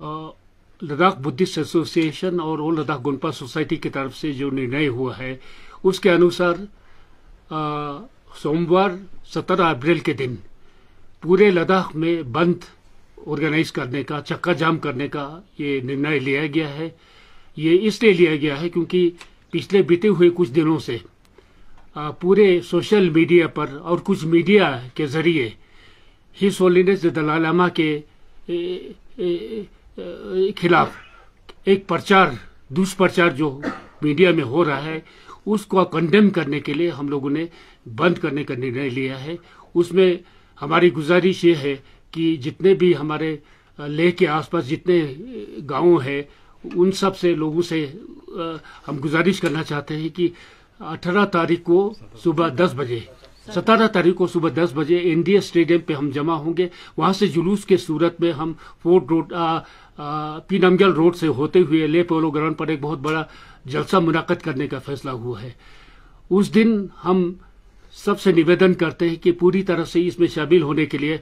Ladakh Buddhist association और old Ladakh Gonpa society की तरफ से जो निर्णय हुआ है उसके अनुसार सोमवार 17 अप्रैल के दिन पूरे लद्दाख में बंद ऑर्गेनाइज करने का चक्का जाम करने का ये निर्णय लिया गया है ये इसलिए लिया गया है क्योंकि पिछले बीते हुए कुछ दिनों से पूरे सोशल मीडिया पर और कुछ मीडिया के जरिए ही सोलिनेस दलालामा के ए, ए, खिलाफ एक प्रचार दुष्प्रचार जो मीडिया में हो रहा है उसको कंडेम करने के लिए हम लोगों ने बंद करने का निर्णय लिया है उसमें हमारी गुजारिश ये है कि जितने भी हमारे लेह के आसपास जितने गांव हैं उन सब से लोगों से हम गुजारिश करना चाहते हैं कि 18 तारीख को सुबह 10 बजे सतारह तारीख को सुबह दस बजे एनडीए स्टेडियम पे हम जमा होंगे वहां से जुलूस के सूरत में हम फोर्ट रोड पी रोड से होते हुए ले पोलो ग्राउंड पर एक बहुत बड़ा जलसा मुनाकद करने का फैसला हुआ है उस दिन हम सबसे निवेदन करते हैं कि पूरी तरह से इसमें शामिल होने के लिए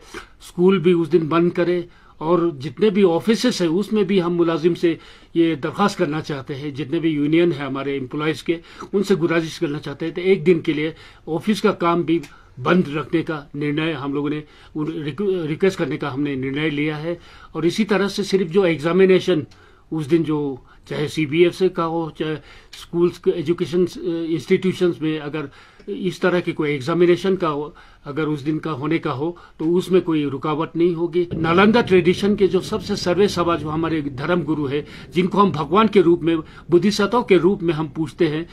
स्कूल भी उस दिन बंद करें और जितने भी ऑफिस है उसमें भी हम मुलाजिम से ये दरख्वास्त करना चाहते हैं जितने भी यूनियन है हमारे एम्प्लॉयज़ के उनसे गुजारिश करना चाहते हैं तो एक दिन के लिए ऑफिस का काम भी बंद रखने का निर्णय हम लोगों ने रिक्वेस्ट करने का हमने निर्णय लिया है और इसी तरह से सिर्फ जो एग्जामिनेशन उस दिन जो चाहे सी बी से का हो चाहे स्कूल्स के एजुकेशन इंस्टीट्यूशंस uh, में अगर इस तरह के कोई एग्जामिनेशन का हो अगर उस दिन का होने का हो तो उसमें कोई रुकावट नहीं होगी नालंदा ट्रेडिशन के जो सबसे सर्वे समाज जो हमारे धर्म गुरु है जिनको हम भगवान के रूप में बुद्धिसत्व के रूप में हम पूछते हैं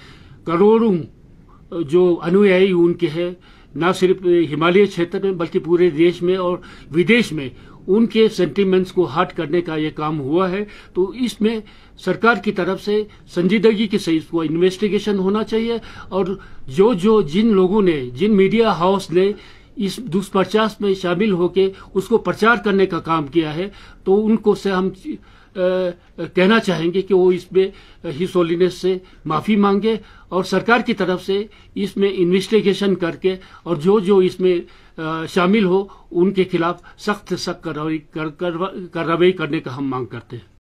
करोड़ों uh, जो अनुयायी उनके हैं न सिर्फ हिमालय क्षेत्र में बल्कि पूरे देश में और विदेश में उनके सेंटीमेंट्स को हट करने का ये काम हुआ है तो इसमें सरकार की तरफ से संजीदगी के सही इसको इन्वेस्टिगेशन होना चाहिए और जो जो जिन लोगों ने जिन मीडिया हाउस ने इस दुष्प्रचास में शामिल होकर उसको प्रचार करने का काम किया है तो उनको से हम आ, कहना चाहेंगे कि वो इसमें हिसोलिनेस से माफ़ी मांगे और सरकार की तरफ से इसमें इन्वेस्टिगेशन करके और जो जो इसमें शामिल हो उनके खिलाफ सख्त सख्त कार्रवाई कर, कर, कार्रवाई करने का हम मांग करते हैं